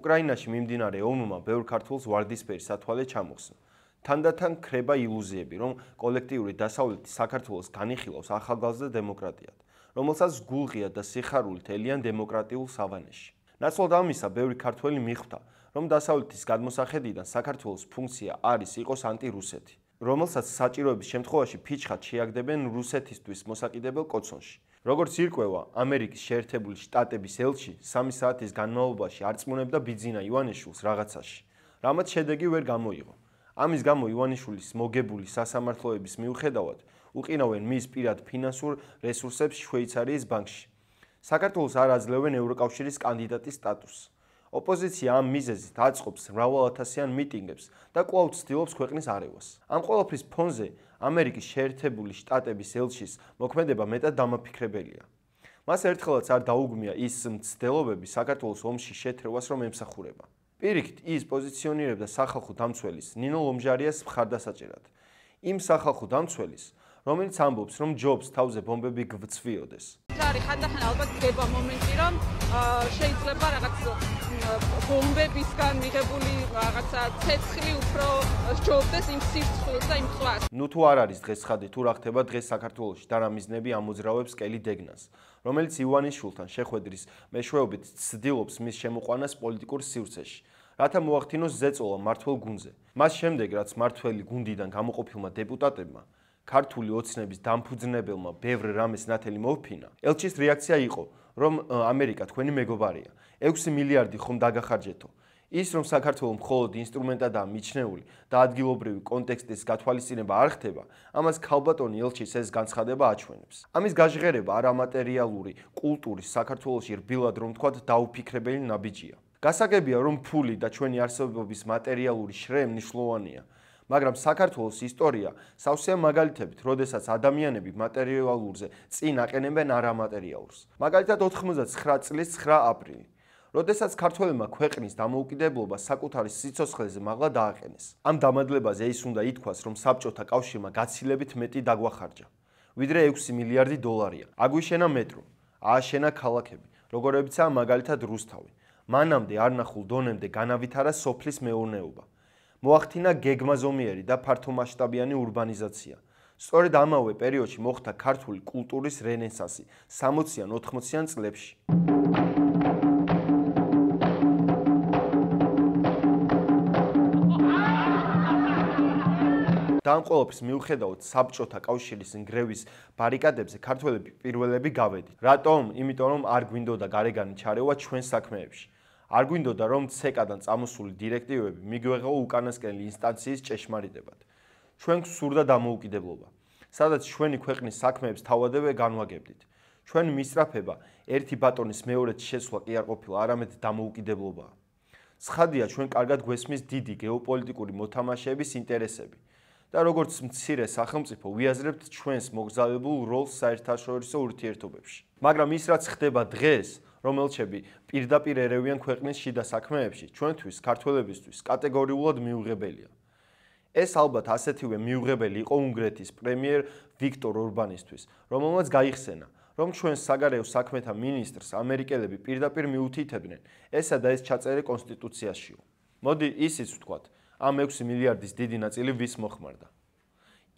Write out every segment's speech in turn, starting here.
უკრაინაში მიმდინარე ომმა ბევრ ქართულს ვარდისფერი სათვალე ჩამოხსნა. თანდათან ხრება ილუზიები, რომ კოლექტიური დასავლეთი საქართველოს განიხილავს ახალგაზრდა დემოკრატიად, რომელსაც გულღია და სიხარული თელიან დემოკრატიულ სავანეში. ნაცვლად ამისა, ბევრი ქართველი მიხვდა, რომ დასავლეთის გადმოსახედიდან საქართველოს ფუნქცია არის იყოს ანტირუსეთი, რომელსაც საჭიროების შემთხვევაში ფიჩხა შეაგდებენ რუსეთისთვის მოსაკიდებელ კოცონში. როგორც ირკვევა, ამერიკის შეერთებული შტატების ელჩი 3 საათის განმავლობაში არწმუნებდა ბიძინა ივანიშულს რაღაცაში, რამაც შედეგი ვერ გამოიღო. ამის გამო ივანიშულის მოგებული სასამართლოების მიუხედავად, უყინავენ მის პირად ფინანსურ რესურსებს შვეიცარიის ბანკში. საქართველოს არ აძლევენ ევროკავშირის კანდიდატის სტატუსს. ოპოზიცია ამ მიზეზით აწყობს მრავალათასიან მიტინგებს და კვლავ ცდილობს ქვეყნის არევას. ამ ყოველფრის ფონზე ამერიკის შეერთებული შტატების ელჩის მოქმედება მეტად დამაფიქრებელია. მას ერთხელაც არ დაუგმია ის მცდელობები საქართველოს ომში შეთრევას რომ ემსახურება. პირიქით ის პოზიციონირებდა სახალხო დამცველის ნინო ლომჟარიას მხარდასაჭერად. იმ სახალხო დამცველის, რომელიც ამბობს, რომ ჯობს თავზე ბომბები გვწვიოდეს. არის ხანდახან ალბათ გება მომენტი, რომ შეიძლება რაღაც ბომბებისგან მიღებული რაღაცა ცეცხლი უფრო ჯობდეს იმ სიცხეს და იმ ხვას. ნუ თუ არ არის დღეს ხადი, თუ რა ხდება დღეს საქართველოში და რა მიზნები ამოძრავებს კელი დეგნას? რომელიც ივანიშვილთან შეხვედრის მეშვეობით ცდილობს მის შემოყვანას პოლიტიკურ სივრცეში, რათა მოახდინოს ზეწოლა მართლ გუნზე. მას შემდეგ, რაც მართველი გუნდიდან გამოყოფილმა დეპუტატებმა ქართული ოცნების დამფუძნებელმა ბევრ რამეს ნათელი მოფინა. ელჩის რეაქცია იყო, რომ ამერიკა თქვენი მეგობარია. 6 მილიარდი ხომ დაგახარჯეთო? ის რომ საქართველოს მხოლოდ ინსტრუმენტადაა მიჩნეული და ადგილობრივი კონტექსტის გათვალისწინება არ ხდება, ამას ქალბატონი ელჩის ეს განცხადება აჩვენებს. ამის გაჟღერება არამატერიალური კულტურის საქართველოსი რბილად რომ თქვა დაუფიქრებელი ნაბიჯია. გასაგებია რომ ფული და ჩვენი არსებობის მატერიალური შრე მნიშვნელოვანია. მაგრამ საქართველოს ისტორია სავსეა მაგალითებით, როდესაც ადამიანები მატერიალურზე წინ აყენებენ არამატერიალურს. მაგალითად 99 წლის 9 აპრილი როდესაც ქართველებმა ქვეყნის დამოუკიდებლობა საკუთარი სიცოცხლეზე მაღლა დააყენეს. ამ დამადლებაზე ის უნდა ითქვას, რომ საბჭოთა კავშირმა გაცილებით მეტი დაგვახარჯა, ვიდრე 6 მილიარდი დოლარია. აგვიშენა მეტრო, ააშენა ქალაქები, როგორებიცაა მაგალითად რუსთავი. მანამდე არნახულ დონემდე განავითარა სოფლის მეურნეობა. მოახდინა გეგმაზომიერი და ფართომასშტაბიანი урბანიზაცია. სწორედ ამავე პერიოდში მოხდა ქართული კულტურის რენესანსი 60-იან-80-იან წლებში. დამყოლების მიუხედავად საბჭოთა კავშირის ინგრევის ბარიკადებზე ქართველები პირველები გავედით. რატომ? იმიტომ რომ არ გვინდოდა გარეგანი ჩარევა ჩვენ საქმეებში. არ გვინდოდა რომ ცეკადან წამოსული დირექტივები მიგვეღო უკანასკნელი ინსტანციის ჭეშმარიტებად. ჩვენ გვსურდა დამოუკიდებლობა, სადაც ჩვენი ქვეყნის საქმეებს თავადვე განვაგებდით. ჩვენ მისწრაფება ერთი ბატონის მეორე შესვლა კი არ ყოფილა არამედ დამოუკიდებლობაა. ცხადია ჩვენ კარგად გვესმის დიდი გეოპოლიტიკური მოთამაშეების ინტერესები და როგორც მცირე სახელმწიფო ვიაზრებთ ჩვენს მოგზავებულ როლს საერთაშორისო ურთიერთობებში. მაგრამ ის რაც ხდება დღეს, რომელჩები პირდაპირ ერევიან ქვეყნის შიდა საქმეებში, ჩვენთვის ქართველებისთვის კატეგორიულად მიუღებელია. ეს ალბათ ასეთივე მიუღებელი იყო უნგრეთის პრემიერ ვიქტორ ორბანისთვის, რომელმაც გაიხსენა, რომ ჩვენ საგარეო საქმეთა მინისტრს ამერიკელები პირდაპირ მიუთითებდნენ, ესა და ეს ჩაწერე კონსტიტუციაშიო. მოდი ისიც ვთქვათ, ამ 6 მილიარდის დიდი ნაწილი ვის მოხმარდა?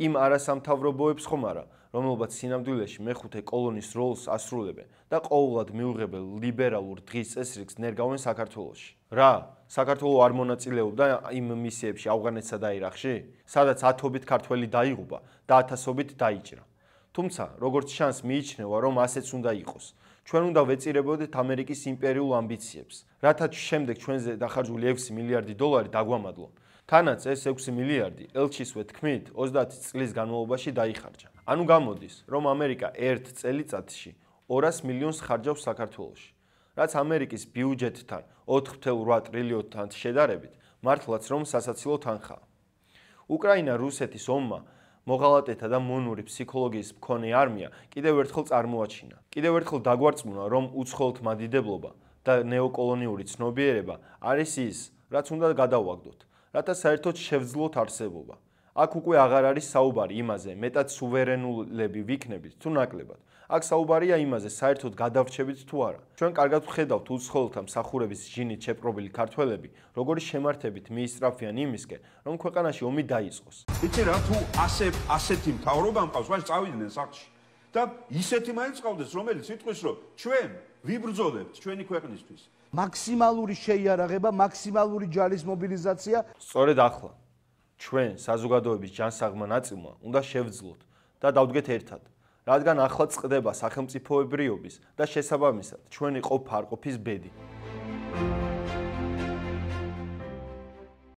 იმ არასამთავრობოებს ხომ არა, რომელბაც სინამდვილეში მეხუთე კოლონის როლს ასრულებენ და ყოველად მიუღებელ ლიბერალურ დღის წესრიგს ნერგავენ საქართველოსში. რა, საქართველო არ მონაწილეობდა იმ მისიებში ავღანეთსა და ირაკში, სადაც ათობით ქართველი დაიღუპა და ათასობით დაიჭრა. თუმცა, როგორც შანს მიიჩნევა, რომ ასეც უნდა იყოს. ჩვენ უნდა ვეწირებოდეთ ამერიკის იმპერიულ ამბიციებს. რათა შემდეგ ჩვენზე დახარჯული 6 მილიარდი დოლარი დაგვამადლონ. თანაც ეს 6 მილიარდი ელჩისვე თქმით 30 წლის განმავლობაში დაიხარჯა. ანუ გამოდის, რომ ამერიკა 1 წელიწადში 200 მილიონს ხარჯავს საქართველოს. რაც ამერიკის ბიუჯეტთან 4.8 ტრილიონთან შედარებით, მართლაც რომ სასაცილო თანხა. უკრაინა რუსეთის ომმა მოღალატეთა და მონური ფსიქოლოგიის მქონე არმია კიდევ ერთხელ წარმოაჩინა. კიდევ ერთხელ დაგვარწმუნა, რომ უცხოელთ მადიდებლობა და ნეოკოლონიური ცნობიერება არის ის, რაც უნდა გადავაგდოთ. რათა საერთოდ შევძლოთ არსებობა. აქ უკვე აღარ არის საუბარი იმაზე, მეტად სუვერენულები ვიქნებით თუ ნაკლებად. აქ საუბარია იმაზე, საერთოდ გადავრჩებით თუ არა. ჩვენ კარგად ვხედავთ უცხოელთა მსახურების ჯინით შეპყრობილი ქართველები, როგორი შემართებით მისტრაფიან იმისკენ, რომ ქვეყანაში ომი დაიწყოს. იცი რა თუ ასე ასეთი მთავრობა მყავს, მაშინ წავიდნენ საქში. და ისეთი მაინც ყავდეს, რომელიც ითქვის, რომ ჩვენ ვიბრძოლებთ ჩვენი ქვეყნისთვის. მაქსიმალური შეიარაღება, მაქსიმალური ჯარის მობილიზაცია. სწორედ ახლა ჩვენ საზოგადოების ჯანსაღმა ნაწილმა უნდა შევძლოთ და დავდგეთ ერთად, რადგან ახლა წდება სახელმწიფოებრიობის და შესაბამისად ჩვენი ყოფა არ ყოფის ბედი.